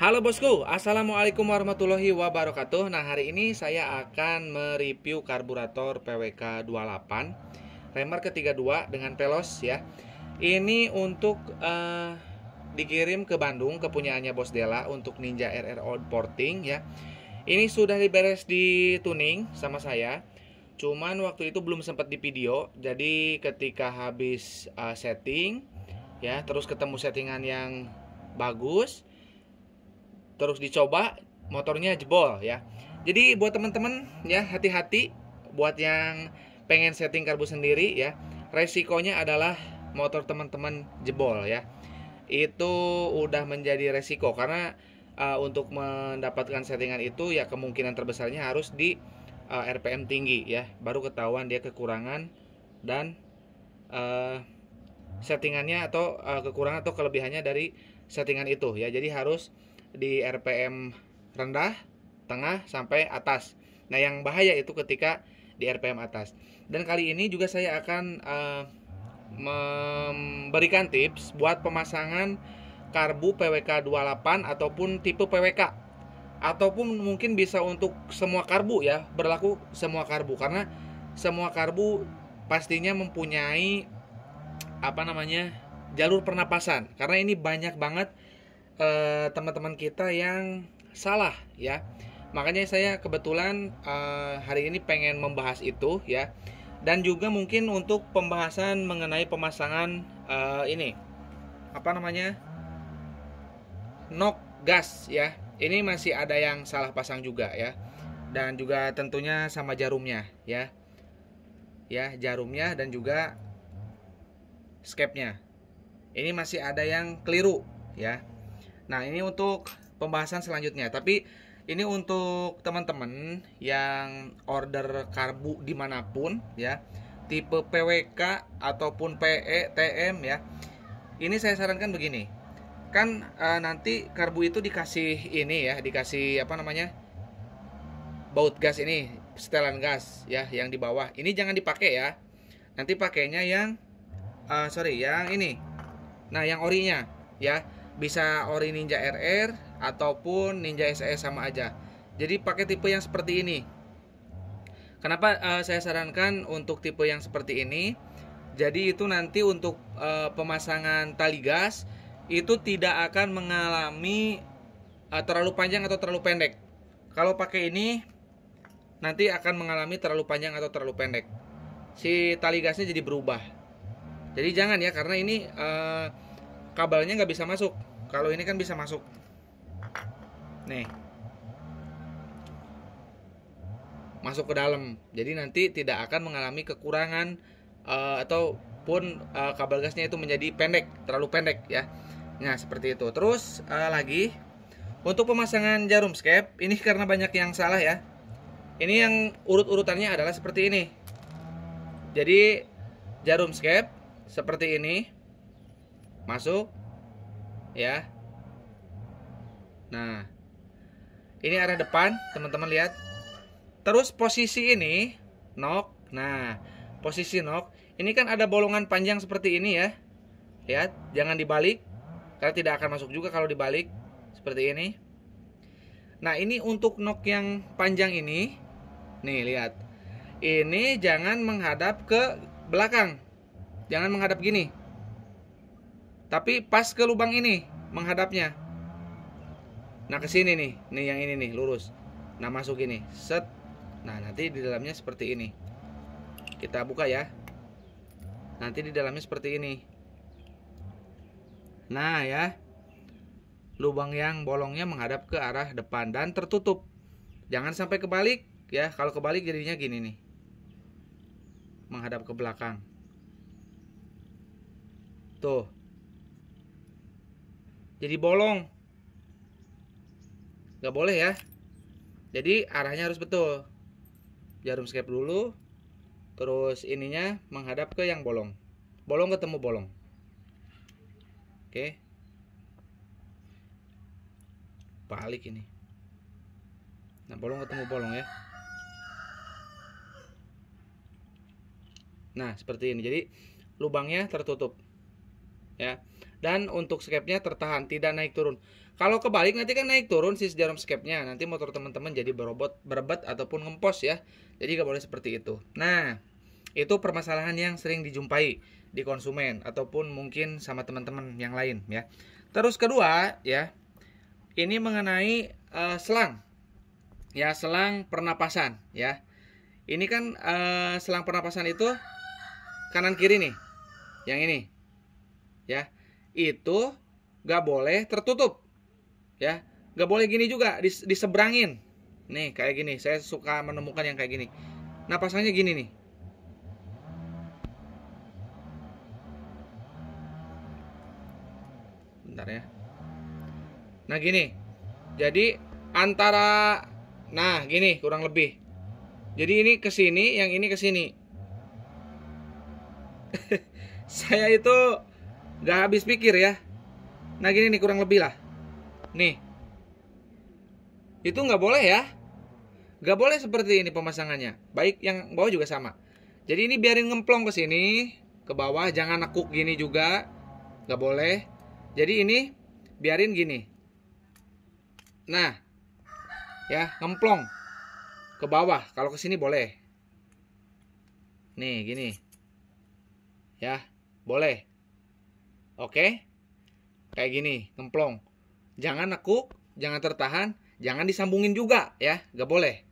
Halo bosku, assalamualaikum warahmatullahi wabarakatuh. Nah hari ini saya akan mereview karburator PWK 28 Remar ke-32 dengan pelos ya. Ini untuk uh, dikirim ke Bandung kepunyaannya Bos Dela untuk Ninja RR Old Porting ya. Ini sudah diberes di tuning sama saya. Cuman waktu itu belum sempat di video, jadi ketika habis uh, setting ya, terus ketemu settingan yang bagus terus dicoba motornya jebol ya jadi buat teman-teman ya hati-hati buat yang pengen setting karbu sendiri ya resikonya adalah motor teman-teman jebol ya itu udah menjadi resiko karena uh, untuk mendapatkan settingan itu ya kemungkinan terbesarnya harus di uh, eh, RPM tinggi ya baru ketahuan dia kekurangan dan uh, settingannya atau uh, kekurangan atau kelebihannya dari settingan itu ya jadi harus di RPM rendah, tengah, sampai atas. Nah, yang bahaya itu ketika di RPM atas. Dan kali ini juga saya akan uh, memberikan tips buat pemasangan karbu PWK 28 ataupun tipe PWK ataupun mungkin bisa untuk semua karbu ya, berlaku semua karbu karena semua karbu pastinya mempunyai apa namanya? jalur pernapasan karena ini banyak banget Eh, teman-teman uh, kita yang salah ya. Makanya saya kebetulan uh, hari ini pengen membahas itu ya. Dan juga mungkin untuk pembahasan mengenai pemasangan uh, ini apa namanya? Nok gas ya. Ini masih ada yang salah pasang juga ya. Dan juga tentunya sama jarumnya ya. Ya, jarumnya dan juga skepnya. Ini masih ada yang keliru ya Nah, ini untuk pembahasan selanjutnya. Tapi ini untuk teman-teman yang order karbu dimanapun ya, tipe PWK ataupun PE, TM ya. Ini saya sarankan begini. Kan e, nanti karbu itu dikasih ini ya, dikasih apa namanya? baut gas ini, setelan gas ya yang di bawah. Ini jangan dipakai ya. Nanti pakainya yang uh, sorry yang ini. Nah, yang orinya ya bisa ori ninja RR ataupun ninja ss sama aja jadi pakai tipe yang seperti ini kenapa uh, saya sarankan untuk tipe yang seperti ini jadi itu nanti untuk uh, pemasangan tali gas itu tidak akan mengalami uh, terlalu panjang atau terlalu pendek kalau pakai ini nanti akan mengalami terlalu panjang atau terlalu pendek si tali gasnya jadi berubah jadi jangan ya karena ini uh, kabelnya nggak bisa masuk kalau ini kan bisa masuk. Nih. Masuk ke dalam. Jadi nanti tidak akan mengalami kekurangan uh, ataupun uh, kabel gasnya itu menjadi pendek, terlalu pendek ya. Nah, seperti itu. Terus uh, lagi untuk pemasangan jarum skep, ini karena banyak yang salah ya. Ini yang urut-urutannya adalah seperti ini. Jadi jarum skep seperti ini masuk ya. Nah, ini arah depan, teman-teman lihat. Terus posisi ini nok. Nah, posisi nok ini kan ada bolongan panjang seperti ini ya. Lihat, jangan dibalik karena tidak akan masuk juga kalau dibalik seperti ini. Nah, ini untuk nok yang panjang ini. Nih, lihat. Ini jangan menghadap ke belakang. Jangan menghadap gini. Tapi pas ke lubang ini menghadapnya. Nah, ke sini nih. Nih yang ini nih, lurus. Nah, masuk ini. Set. Nah, nanti di dalamnya seperti ini. Kita buka ya. Nanti di dalamnya seperti ini. Nah, ya. Lubang yang bolongnya menghadap ke arah depan dan tertutup. Jangan sampai kebalik ya. Kalau kebalik jadinya gini nih. Menghadap ke belakang. Tuh jadi bolong nggak boleh ya jadi arahnya harus betul jarum skep dulu terus ininya menghadap ke yang bolong bolong ketemu bolong oke balik ini nah bolong ketemu bolong ya nah seperti ini jadi lubangnya tertutup ya dan untuk skepnya tertahan, tidak naik turun. Kalau kebalik nanti kan naik turun si jarum skepnya nanti motor teman-teman jadi berobot, berebet ataupun ngempos ya. Jadi nggak boleh seperti itu. Nah, itu permasalahan yang sering dijumpai di konsumen ataupun mungkin sama teman-teman yang lain ya. Terus kedua ya, ini mengenai uh, selang. Ya, selang pernapasan ya. Ini kan uh, selang pernapasan itu kanan kiri nih. Yang ini. Ya itu gak boleh tertutup ya gak boleh gini juga diseberangin nih kayak gini saya suka menemukan yang kayak gini nah pasangnya gini nih bentar ya nah gini jadi antara nah gini kurang lebih jadi ini ke sini yang ini ke sini saya itu nggak habis pikir ya nah gini nih kurang lebih lah nih itu nggak boleh ya nggak boleh seperti ini pemasangannya baik yang bawah juga sama jadi ini biarin ngemplong ke sini ke bawah jangan nekuk gini juga nggak boleh jadi ini biarin gini nah ya ngemplong ke bawah kalau ke sini boleh nih gini ya boleh Oke? Okay? Kayak gini, ngemplong. Jangan nekuk, jangan tertahan, jangan disambungin juga ya, gak boleh.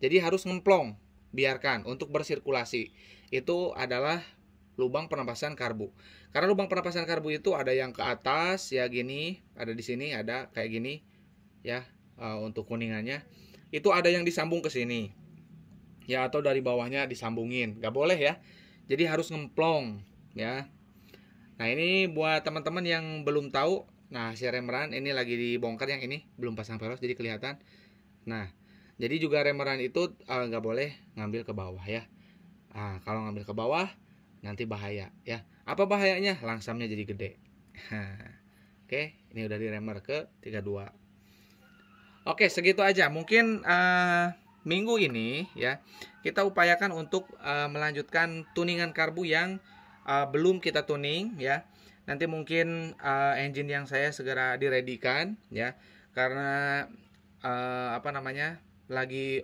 Jadi harus ngemplong, biarkan untuk bersirkulasi. Itu adalah lubang penapasan karbu. Karena lubang penapasan karbu itu ada yang ke atas ya gini, ada di sini, ada kayak gini ya uh, untuk kuningannya. Itu ada yang disambung ke sini. Ya atau dari bawahnya disambungin. Gak boleh ya. Jadi harus ngemplong ya. Nah ini buat teman-teman yang belum tahu, nah si remeran ini lagi dibongkar yang ini belum pasang velos jadi kelihatan. Nah jadi juga remeran itu eh, nggak uh, boleh ngambil ke bawah ya. Nah, kalau ngambil ke bawah nanti bahaya ya. Apa bahayanya? Langsamnya jadi gede. Oke, ini udah diremer ke 32. Oke, segitu aja. Mungkin uh, minggu ini ya kita upayakan untuk uh, melanjutkan tuningan karbu yang uh, belum kita tuning ya nanti mungkin uh, engine yang saya segera diredikan ya karena uh, apa namanya lagi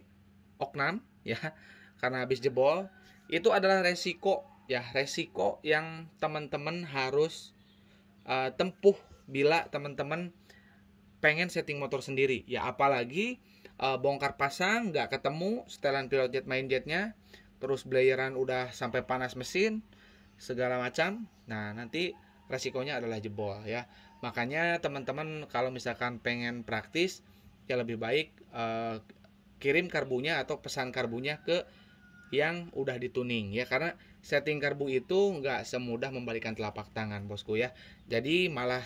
oknam ya karena habis jebol itu adalah resiko ya resiko yang teman-teman harus uh, tempuh bila teman-teman pengen setting motor sendiri ya apalagi uh, bongkar pasang nggak ketemu setelan pilot jet main jetnya terus belayaran udah sampai panas mesin segala macam. Nah, nanti resikonya adalah jebol ya. Makanya teman-teman kalau misalkan pengen praktis ya lebih baik eh, kirim karbunya atau pesan karbunya ke yang udah dituning ya karena setting karbu itu nggak semudah membalikan telapak tangan bosku ya jadi malah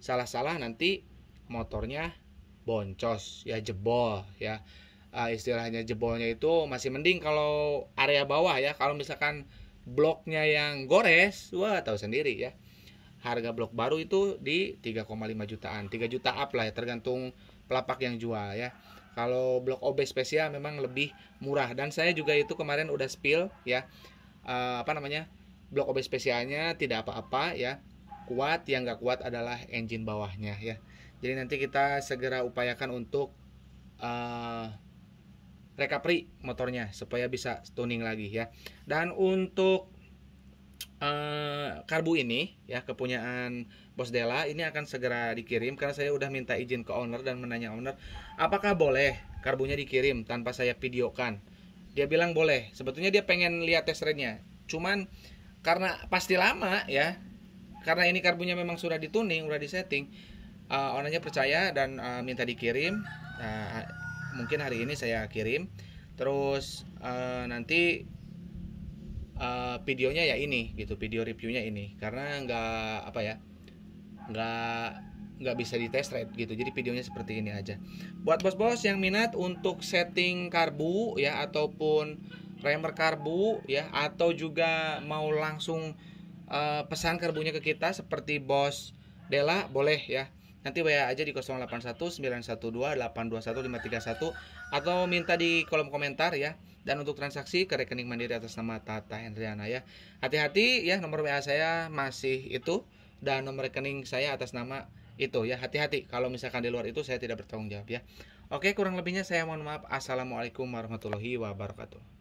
salah-salah nanti motornya boncos ya jebol ya uh, istilahnya jebolnya itu masih mending kalau area bawah ya kalau misalkan bloknya yang gores wah tahu sendiri ya harga blok baru itu di 3,5 jutaan 3 juta up lah ya tergantung pelapak yang jual ya kalau blok OB spesial memang lebih murah dan saya juga itu kemarin udah spill ya uh, apa namanya blok OB spesialnya tidak apa-apa ya kuat yang nggak kuat adalah engine bawahnya ya jadi nanti kita segera upayakan untuk uh, recovery motornya supaya bisa tuning lagi ya. Dan untuk Uh, karbu ini ya kepunyaan Bos Della ini akan segera dikirim karena saya udah minta izin ke owner dan menanya owner apakah boleh karbunya dikirim tanpa saya videokan. Dia bilang boleh. Sebetulnya dia pengen lihat test rate Cuman karena pasti lama ya. Karena ini karbunya memang sudah dituning, sudah disetting. Uh, ownernya percaya dan uh, minta dikirim. Nah, mungkin hari ini saya kirim terus uh, nanti uh, videonya ya ini gitu video reviewnya ini karena nggak apa ya nggak nggak bisa di test ride gitu jadi videonya seperti ini aja buat bos-bos yang minat untuk setting karbu ya ataupun primer karbu ya atau juga mau langsung uh, pesan karbunya ke kita seperti bos Dela boleh ya nanti WA aja di 081912821531 atau minta di kolom komentar ya. Dan untuk transaksi ke rekening Mandiri atas nama Tata Hendriana ya. Hati-hati ya nomor WA saya masih itu dan nomor rekening saya atas nama itu ya. Hati-hati kalau misalkan di luar itu saya tidak bertanggung jawab ya. Oke, kurang lebihnya saya mohon maaf. Assalamualaikum warahmatullahi wabarakatuh.